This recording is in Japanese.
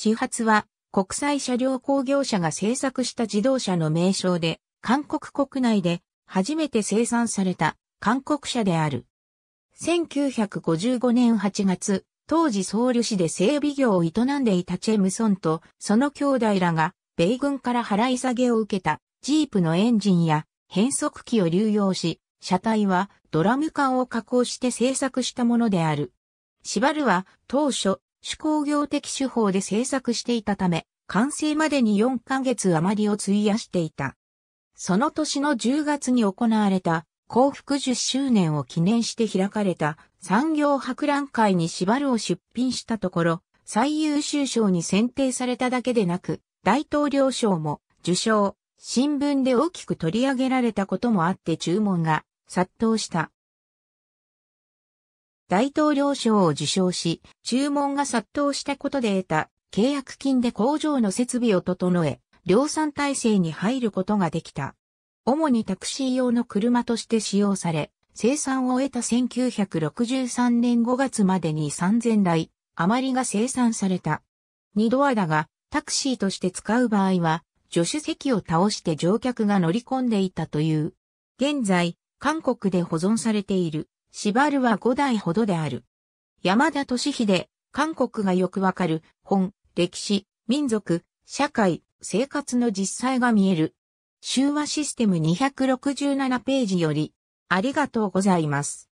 始発は国際車両工業者が製作した自動車の名称で、韓国国内で初めて生産された韓国車である。1955年8月、当時ソウル市で整備業を営んでいたチェムソンとその兄弟らが米軍から払い下げを受けたジープのエンジンや変速機を流用し、車体はドラム缶を加工して製作したものである。シバルは当初手工業的手法で制作していたため、完成までに4ヶ月余りを費やしていた。その年の10月に行われた幸福10周年を記念して開かれた産業博覧会に縛るを出品したところ、最優秀賞に選定されただけでなく、大統領賞も受賞、新聞で大きく取り上げられたこともあって注文が殺到した。大統領賞を受賞し、注文が殺到したことで得た契約金で工場の設備を整え、量産体制に入ることができた。主にタクシー用の車として使用され、生産を得た1963年5月までに3000台余りが生産された。二ドアだが、タクシーとして使う場合は、助手席を倒して乗客が乗り込んでいたという。現在、韓国で保存されている縛るは5代ほどである。山田敏秀、韓国がよくわかる、本、歴史、民族、社会、生活の実際が見える。週和システム267ページより、ありがとうございます。